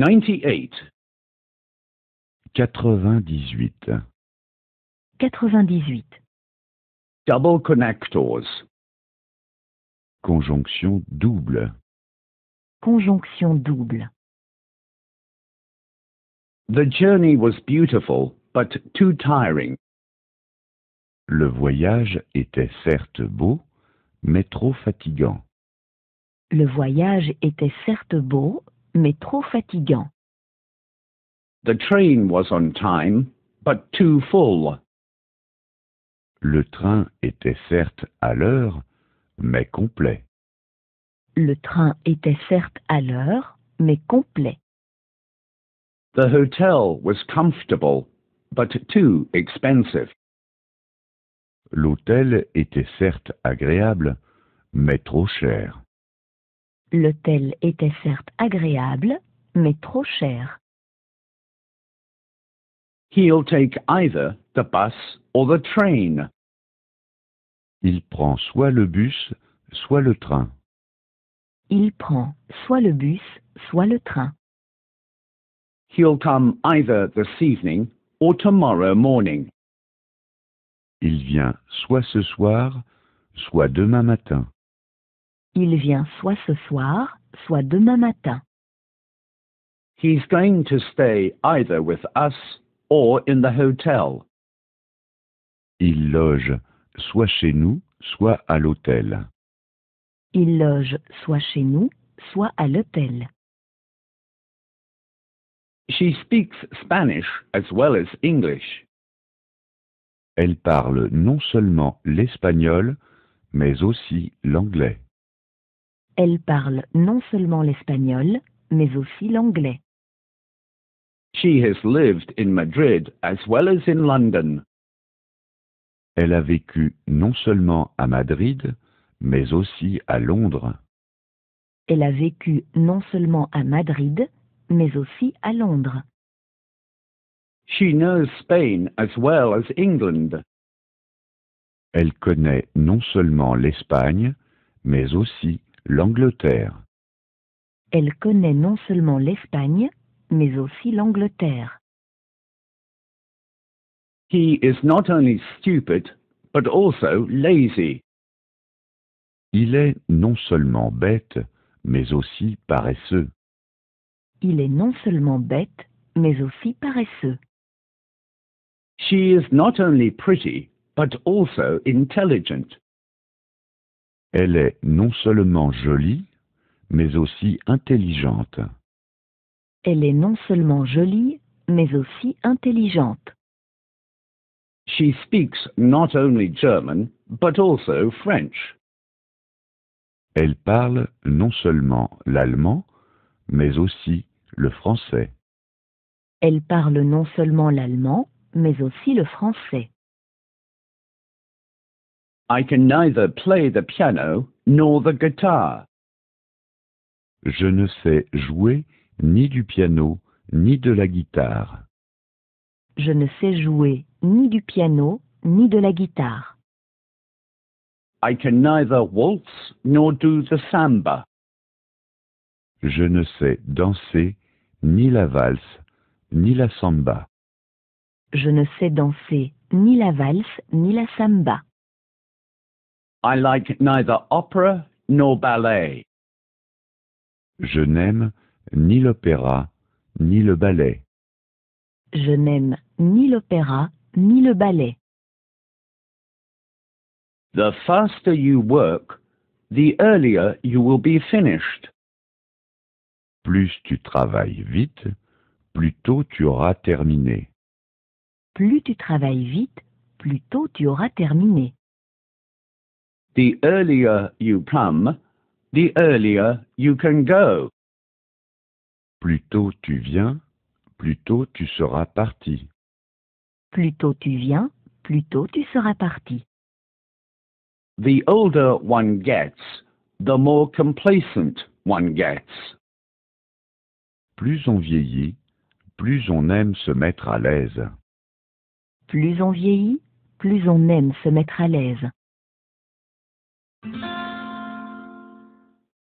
98. 98. 98. Double connectors. Conjonction double. Conjonction double. The journey was beautiful, but too tiring. Le voyage était certes beau, mais trop fatigant. Le voyage était certes beau, mais trop fatigant. The train was on time, but too full. Le train était certes à l'heure, mais complet. Le train était certes à l'heure, mais complet. The hotel was comfortable, but too expensive. L'hôtel était certes agréable, mais trop cher. L'hôtel était certes agréable, mais trop cher. He'll take either the bus or the train. Il prend soit le bus, soit le train. Il prend soit le bus, soit le train. He'll come either this evening or tomorrow morning. Il vient soit ce soir, soit demain matin. Il vient soit ce soir, soit demain matin. He's going to stay either with us or in the hotel. Il loge soit chez nous, soit à l'hôtel. Il loge soit chez nous, soit à l'hôtel. She speaks Spanish as well as English. Elle parle non seulement l'espagnol, mais aussi l'anglais. Elle parle non seulement l'espagnol, mais aussi l'anglais. She has lived in Madrid as well as in London. Elle a vécu non seulement à Madrid, mais aussi à Londres. Elle a vécu non seulement à Madrid, mais aussi à Londres. She knows Spain as well as England. Elle connaît non seulement l'Espagne, mais aussi l'Angleterre. Elle connaît non seulement l'Espagne, mais aussi l'Angleterre. He is not only stupid, but also lazy. Il est non seulement bête, mais aussi paresseux. Il est non seulement bête, mais aussi paresseux. She is not only pretty, but also intelligent. Elle est non seulement jolie, mais aussi intelligente. Elle est non seulement jolie, mais aussi intelligente. She speaks not only German, but also French. Elle parle non seulement l'allemand, mais aussi le français. Elle parle non seulement l'allemand, mais aussi le français. I can neither play the piano nor the guitar. Je ne sais jouer ni du piano ni de la guitare. Je ne sais jouer ni du piano ni de la guitare. I can neither waltz nor do the Je ne sais danser ni la valse ni la samba. Je ne sais danser ni la valse ni la samba. I like neither opera nor ballet. Je n'aime ni l'opéra ni le ballet. Je n'aime ni l'opéra ni le ballet. The faster you work, the earlier you will be finished. Plus tu travailles vite, plus tôt tu auras terminé. Plus tu travailles vite, plus tôt tu auras terminé. The earlier you come, the earlier you can go. Plus tôt tu viens, plus tôt tu seras parti. Plus tôt tu viens, plus tôt tu seras parti. The older one gets, the more complacent one gets. Plus on vieillit, plus on aime se mettre à l'aise. Plus on vieillit, plus on aime se mettre à l'aise.